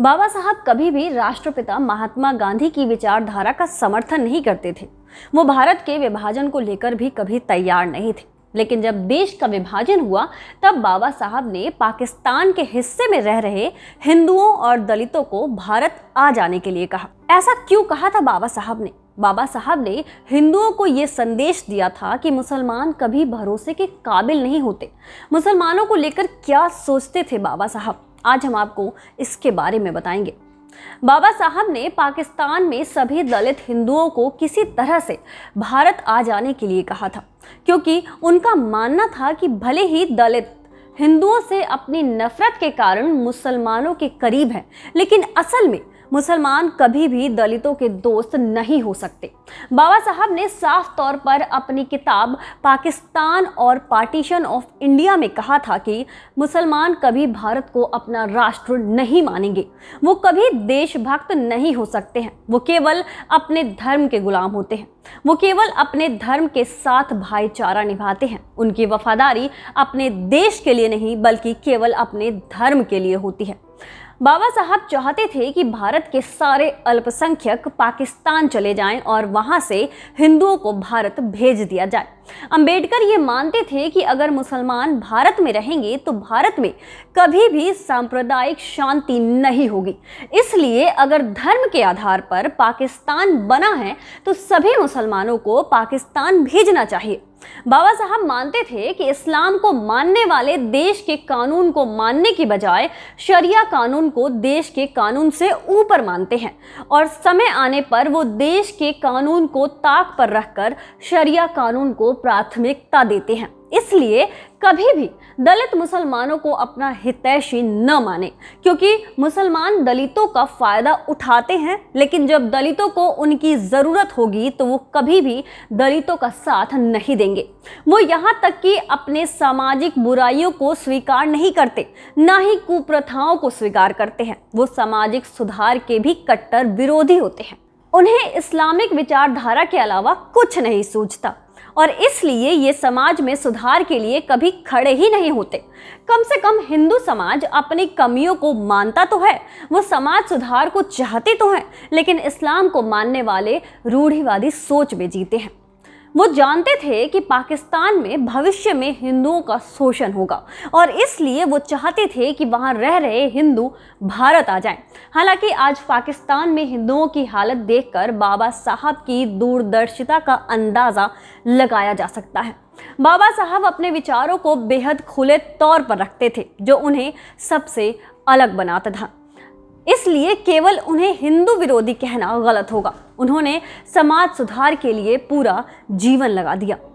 बाबा साहब कभी भी राष्ट्रपिता महात्मा गांधी की विचारधारा का समर्थन नहीं करते थे वो भारत के विभाजन को लेकर भी कभी तैयार नहीं थे लेकिन जब देश का विभाजन हुआ तब बाबा साहब ने पाकिस्तान के हिस्से में रह रहे हिंदुओं और दलितों को भारत आ जाने के लिए कहा ऐसा क्यों कहा था बाबा साहब ने बाबा साहब ने हिंदुओं को ये संदेश दिया था कि मुसलमान कभी भरोसे के काबिल नहीं होते मुसलमानों को लेकर क्या सोचते थे बाबा साहब आज हम आपको इसके बारे में बताएंगे बाबा साहब ने पाकिस्तान में सभी दलित हिंदुओं को किसी तरह से भारत आ जाने के लिए कहा था क्योंकि उनका मानना था कि भले ही दलित हिंदुओं से अपनी नफरत के कारण मुसलमानों के करीब हैं लेकिन असल में मुसलमान कभी भी दलितों के दोस्त नहीं हो सकते बाबा साहब ने साफ तौर पर अपनी किताब पाकिस्तान और पार्टीशन ऑफ इंडिया में कहा था कि मुसलमान कभी भारत को अपना राष्ट्र नहीं मानेंगे वो कभी देशभक्त नहीं हो सकते हैं वो केवल अपने धर्म के गुलाम होते हैं वो केवल अपने धर्म के साथ भाईचारा निभाते हैं उनकी वफादारी अपने देश के लिए नहीं बल्कि केवल अपने धर्म के लिए होती है बाबा साहब चाहते थे कि भारत के सारे अल्पसंख्यक पाकिस्तान चले जाएं और वहां से हिंदुओं को भारत भेज दिया जाए अंबेडकर ये मानते थे कि अगर मुसलमान भारत में रहेंगे तो भारत में कभी भी सांप्रदायिक शांति नहीं होगी इसलिए अगर धर्म के आधार पर पाकिस्तान बना है तो सभी मुसलमानों को पाकिस्तान भेजना चाहिए बाबा साहब मानते थे कि इस्लाम को मानने वाले देश के कानून को मानने की बजाय शरिया कानून को देश के कानून से ऊपर मानते हैं और समय आने पर वो देश के कानून को ताक पर रखकर शरिया कानून को प्राथमिकता देते हैं इसलिए कभी भी दलित मुसलमानों को अपना हितैषी न माने क्योंकि मुसलमान दलितों का फ़ायदा उठाते हैं लेकिन जब दलितों को उनकी ज़रूरत होगी तो वो कभी भी दलितों का साथ नहीं देंगे वो यहाँ तक कि अपने सामाजिक बुराइयों को स्वीकार नहीं करते ना ही कुप्रथाओं को स्वीकार करते हैं वो सामाजिक सुधार के भी कट्टर विरोधी होते हैं उन्हें इस्लामिक विचारधारा के अलावा कुछ नहीं सूझता और इसलिए ये समाज में सुधार के लिए कभी खड़े ही नहीं होते कम से कम हिंदू समाज अपनी कमियों को मानता तो है वो समाज सुधार को चाहते तो हैं लेकिन इस्लाम को मानने वाले रूढ़िवादी सोच में जीते हैं वो जानते थे कि पाकिस्तान में भविष्य में हिंदुओं का शोषण होगा और इसलिए वो चाहते थे कि वहाँ रह रहे हिंदू भारत आ जाएं। हालांकि आज पाकिस्तान में हिंदुओं की हालत देखकर बाबा साहब की दूरदर्शिता का अंदाज़ा लगाया जा सकता है बाबा साहब अपने विचारों को बेहद खुले तौर पर रखते थे जो उन्हें सबसे अलग बनाता था इसलिए केवल उन्हें हिंदू विरोधी कहना गलत होगा उन्होंने समाज सुधार के लिए पूरा जीवन लगा दिया